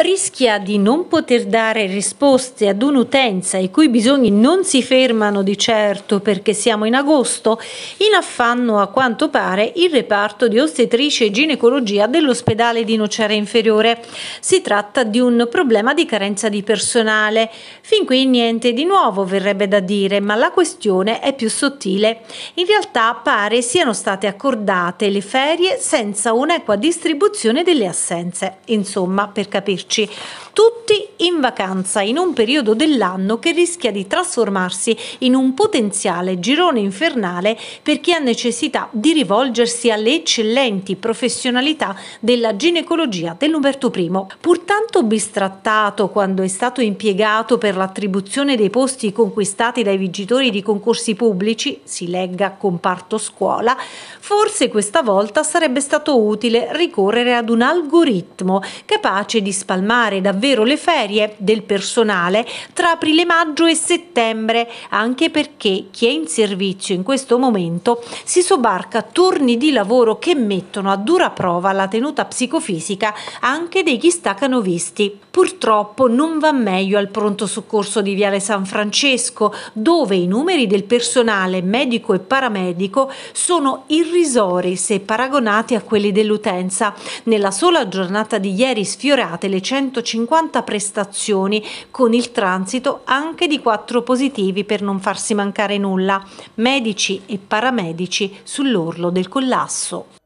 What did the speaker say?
rischia di non poter dare risposte ad un'utenza i cui bisogni non si fermano di certo perché siamo in agosto, in affanno a quanto pare il reparto di ostetrice e ginecologia dell'ospedale di Nocera Inferiore. Si tratta di un problema di carenza di personale. Fin qui niente di nuovo verrebbe da dire, ma la questione è più sottile. In realtà pare siano state accordate le ferie senza un'equa distribuzione delle assenze. Insomma, per capirci vederci, tutti in vacanza in un periodo dell'anno che rischia di trasformarsi in un potenziale girone infernale per chi ha necessità di rivolgersi alle eccellenti professionalità della ginecologia dell'Umberto I. Purtanto bistrattato quando è stato impiegato per l'attribuzione dei posti conquistati dai vigitori di concorsi pubblici, si legga comparto scuola, forse questa volta sarebbe stato utile ricorrere ad un algoritmo capace di spalmare calmare davvero le ferie del personale tra aprile, maggio e settembre, anche perché chi è in servizio in questo momento si sobbarca turni di lavoro che mettono a dura prova la tenuta psicofisica anche degli stacanovisti. Purtroppo non va meglio al pronto soccorso di Viale San Francesco, dove i numeri del personale medico e paramedico sono irrisori se paragonati a quelli dell'utenza. Nella sola giornata di ieri sfiorate le 150 prestazioni, con il transito anche di quattro positivi per non farsi mancare nulla. Medici e paramedici sull'orlo del collasso.